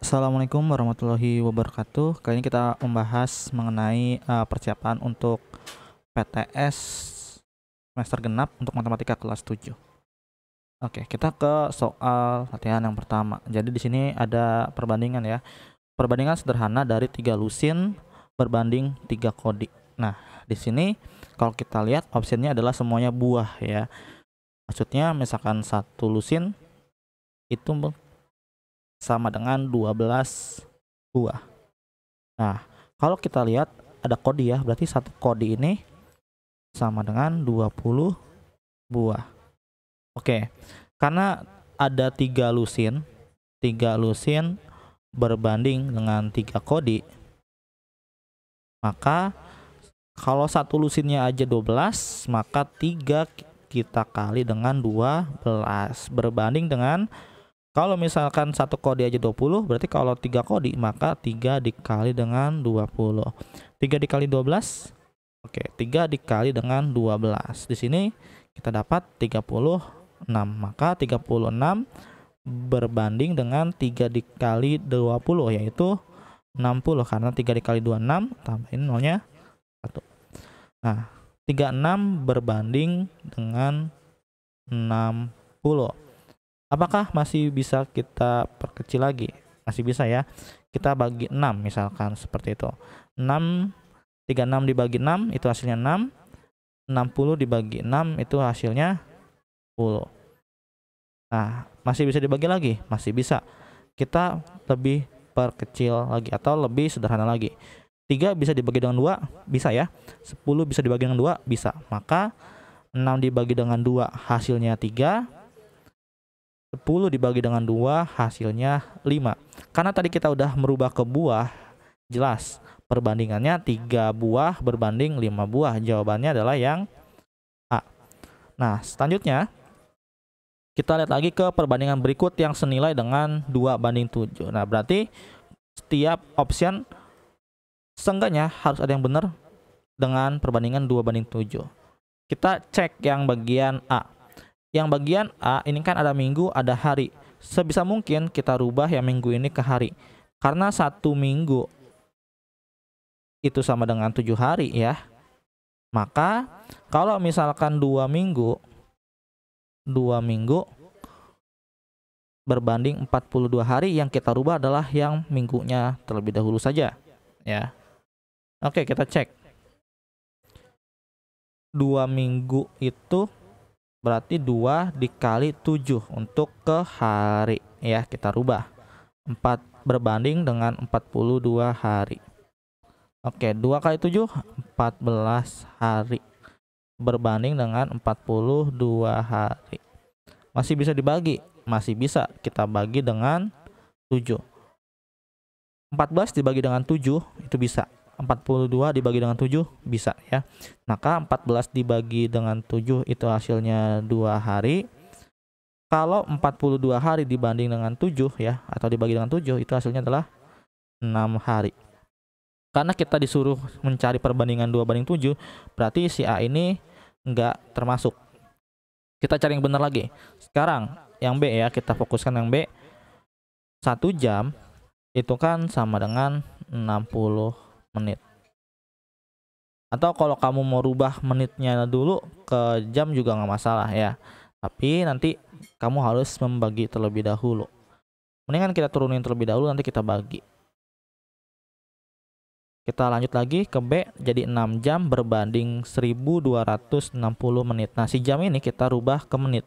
Assalamualaikum warahmatullahi wabarakatuh. Kali ini kita membahas mengenai uh, persiapan untuk PTS semester genap untuk matematika kelas 7. Oke, kita ke soal latihan yang pertama. Jadi di sini ada perbandingan ya. Perbandingan sederhana dari tiga lusin berbanding tiga kodi. Nah, di sini kalau kita lihat opsinya adalah semuanya buah ya. Maksudnya misalkan satu lusin itu sama dengan 12 buah. Nah, kalau kita lihat ada kode ya, berarti satu kode ini sama dengan 20 buah. Oke. Karena ada tiga lusin, tiga lusin berbanding dengan tiga kode. maka kalau satu lusinnya aja 12, maka tiga kita kali dengan 12 berbanding dengan kalau misalkan satu kode aja 20, berarti kalau tiga kode maka tiga dikali dengan 20. 3 dikali 12? Oke, 3 dikali dengan 12. Di sini kita dapat 36. Maka 36 berbanding dengan 3 dikali 20 yaitu 60 karena 3 dikali 26 tambahin nolnya 1. Nah, 36 berbanding dengan 60. Apakah masih bisa kita perkecil lagi? Masih bisa ya. Kita bagi 6 misalkan seperti itu. 6 36 dibagi 6 itu hasilnya 6. 60 dibagi 6 itu hasilnya 10. Nah, masih bisa dibagi lagi? Masih bisa. Kita lebih perkecil lagi atau lebih sederhana lagi. 3 bisa dibagi dengan 2? Bisa ya. 10 bisa dibagi dengan 2? Bisa. Maka 6 dibagi dengan 2 hasilnya 3. 10 dibagi dengan 2 hasilnya 5. Karena tadi kita udah merubah ke buah, jelas perbandingannya 3 buah berbanding 5 buah. Jawabannya adalah yang A. Nah, selanjutnya kita lihat lagi ke perbandingan berikut yang senilai dengan 2 banding 7. Nah, berarti setiap option seenggaknya harus ada yang benar dengan perbandingan 2 banding 7. Kita cek yang bagian A yang bagian A ini kan ada minggu, ada hari. Sebisa mungkin kita rubah yang minggu ini ke hari. Karena satu minggu itu sama dengan tujuh hari ya. Maka kalau misalkan dua minggu, dua minggu berbanding 42 hari yang kita rubah adalah yang minggunya terlebih dahulu saja ya. Oke, kita cek. Dua minggu itu berarti 2 dikali 7 untuk ke hari ya kita rubah 4 berbanding dengan 42 hari Oke 2 kali 7 14 hari berbanding dengan 42 hari masih bisa dibagi masih bisa kita bagi dengan 7 14 dibagi dengan 7 itu bisa 42 dibagi dengan 7 bisa ya. Maka 14 dibagi dengan 7 itu hasilnya 2 hari. Kalau 42 hari dibanding dengan 7 ya atau dibagi dengan 7 itu hasilnya adalah 6 hari. Karena kita disuruh mencari perbandingan 2 banding 7, berarti si A ini nggak termasuk. Kita cari yang benar lagi. Sekarang yang B ya, kita fokuskan yang B. 1 jam itu kan sama dengan 60 menit atau kalau kamu mau rubah menitnya dulu ke jam juga nggak masalah ya tapi nanti kamu harus membagi terlebih dahulu mendingan kita turunin terlebih dahulu nanti kita bagi kita lanjut lagi ke B jadi 6 jam berbanding 1260 menit nah si jam ini kita rubah ke menit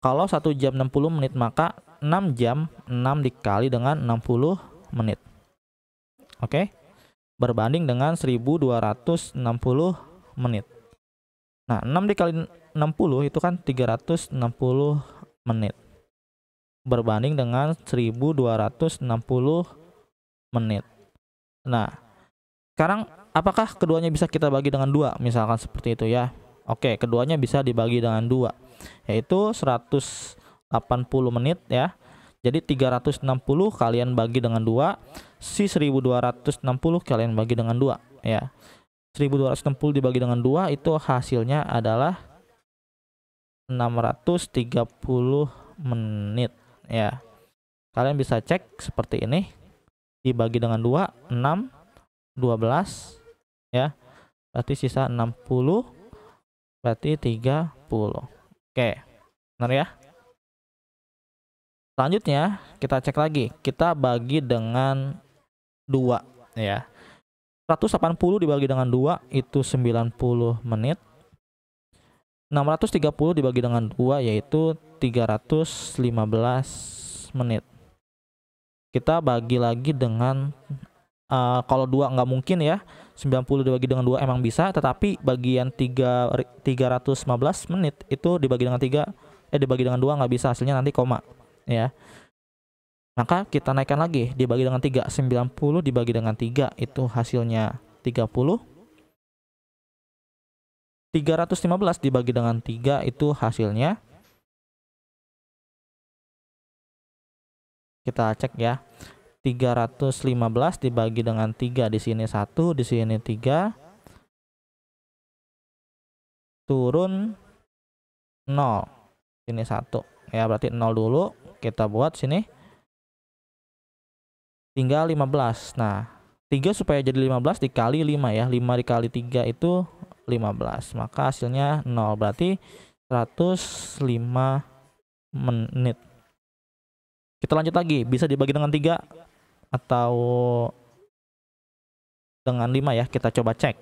kalau 1 jam 60 menit maka 6 jam 6 dikali dengan 60 menit oke okay? berbanding dengan 1260 menit. Nah, 6 dikali 60 itu kan 360 menit. Berbanding dengan 1260 menit. Nah, sekarang apakah keduanya bisa kita bagi dengan dua misalkan seperti itu ya. Oke, keduanya bisa dibagi dengan dua yaitu 180 menit ya jadi 360 kalian bagi dengan 2, si 1260 kalian bagi dengan 2 ya. 1260 dibagi dengan 2 itu hasilnya adalah 630 menit ya. Kalian bisa cek seperti ini. Dibagi dengan 2 6 12 ya. Berarti sisa 60 berarti 30. Oke. Benar ya? Selanjutnya kita cek lagi, kita bagi dengan 2 ya. 180 dibagi dengan 2 itu 90 menit. 630 dibagi dengan 2 yaitu 315 menit. Kita bagi lagi dengan uh, kalau 2 nggak mungkin ya. 90 dibagi dengan 2 emang bisa, tetapi bagian 3 315 menit itu dibagi dengan 3 eh dibagi dengan 2 nggak bisa hasilnya nanti koma ya maka kita naikkan lagi dibagi dengan 3 90 dibagi dengan 3 itu hasilnya 30 315 dibagi dengan 3 itu hasilnya kita cek ya 315 dibagi dengan 3 di sini 1 di sini 3 turun 0 ini 1 ya berarti 0 dulu kita buat sini tinggal 15 nah 3 supaya jadi 15 dikali 5 ya 5 dikali 3 itu 15 maka hasilnya 0 berarti 105 menit kita lanjut lagi bisa dibagi dengan 3 atau dengan 5 ya kita coba cek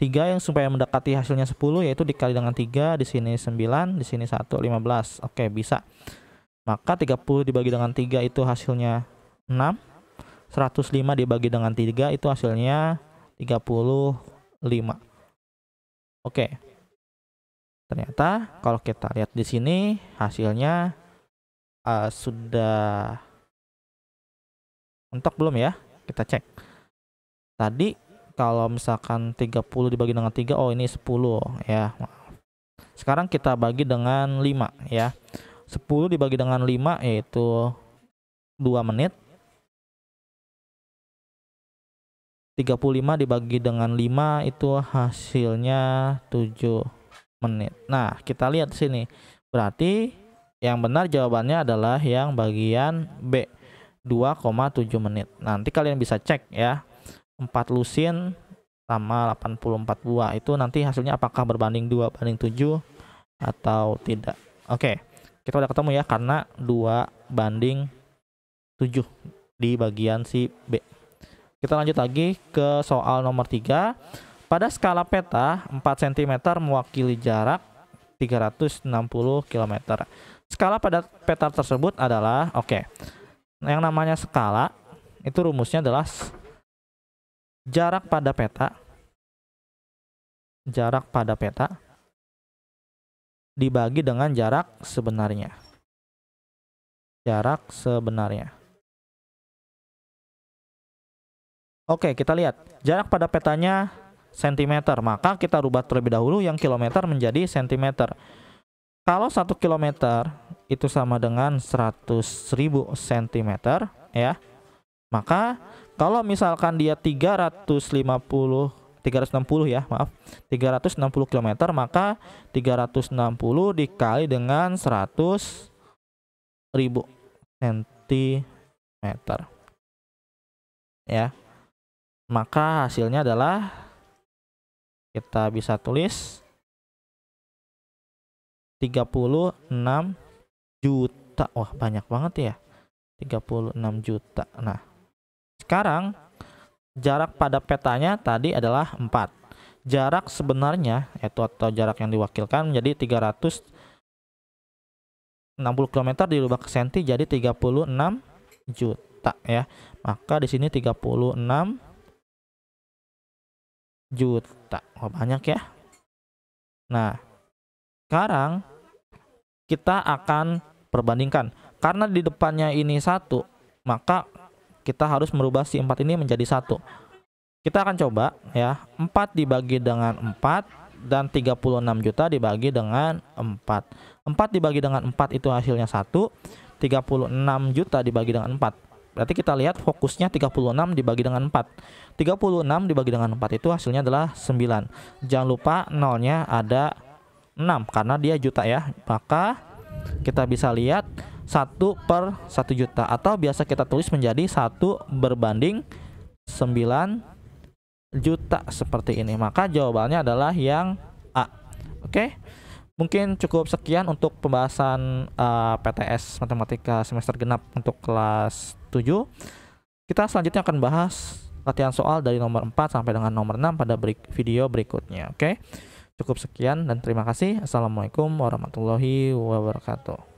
3 yang supaya mendekati hasilnya 10 yaitu dikali dengan 3 di sini 9 di sini 1 15 oke bisa maka 30 dibagi dengan 3 itu hasilnya 6. 105 dibagi dengan 3 itu hasilnya 35. Oke. Ternyata kalau kita lihat di sini hasilnya uh, sudah mentok belum ya? Kita cek. Tadi kalau misalkan 30 dibagi dengan 3, oh ini 10 ya. Sekarang kita bagi dengan 5 ya. 10 dibagi dengan 5 yaitu 2 menit. 35 dibagi dengan 5 itu hasilnya 7 menit. Nah, kita lihat sini. Berarti yang benar jawabannya adalah yang bagian B 2,7 menit. Nanti kalian bisa cek ya. 4 lusin sama 84 buah itu nanti hasilnya apakah berbanding 2 banding 7 atau tidak. Oke. Okay kita udah ketemu ya karena dua banding 7 di bagian si B. Kita lanjut lagi ke soal nomor 3. Pada skala peta, 4 cm mewakili jarak 360 km. Skala pada peta tersebut adalah, oke, okay, yang namanya skala, itu rumusnya adalah jarak pada peta, jarak pada peta dibagi dengan jarak sebenarnya. Jarak sebenarnya. Oke, kita lihat. Jarak pada petanya sentimeter, maka kita rubah terlebih dahulu yang kilometer menjadi sentimeter. Kalau 1 kilometer itu sama dengan 100.000 cm ya. Maka kalau misalkan dia 350 360 ya, maaf. 360 km maka 360 dikali dengan 100 ribu sentimeter. Ya. Maka hasilnya adalah kita bisa tulis 36 juta. Wah, banyak banget ya. 36 juta. Nah, sekarang jarak pada petanya tadi adalah 4. Jarak sebenarnya yaitu atau jarak yang diwakilkan menjadi 60 km dirubah ke senti jadi 36 juta ya. Maka di sini 36 juta. Oh, banyak ya. Nah, sekarang kita akan perbandingkan. Karena di depannya ini satu, maka kita harus merubah si 4 ini menjadi satu kita akan coba ya 4 dibagi dengan 4 dan 36 juta dibagi dengan 4 4 dibagi dengan 4 itu hasilnya 1 36 juta dibagi dengan 4 berarti kita lihat fokusnya 36 dibagi dengan 4 36 dibagi dengan 4 itu hasilnya adalah 9 jangan lupa nolnya ada 6 karena dia juta ya maka kita bisa lihat 1 per 1 juta atau biasa kita tulis menjadi 1 berbanding 9 juta seperti ini maka jawabannya adalah yang A oke mungkin cukup sekian untuk pembahasan uh, eh, PTS matematika semester genap untuk kelas 7 kita selanjutnya akan bahas latihan soal dari nomor 4 sampai dengan nomor 6 pada break video berikutnya oke cukup sekian dan terima kasih assalamualaikum warahmatullahi wabarakatuh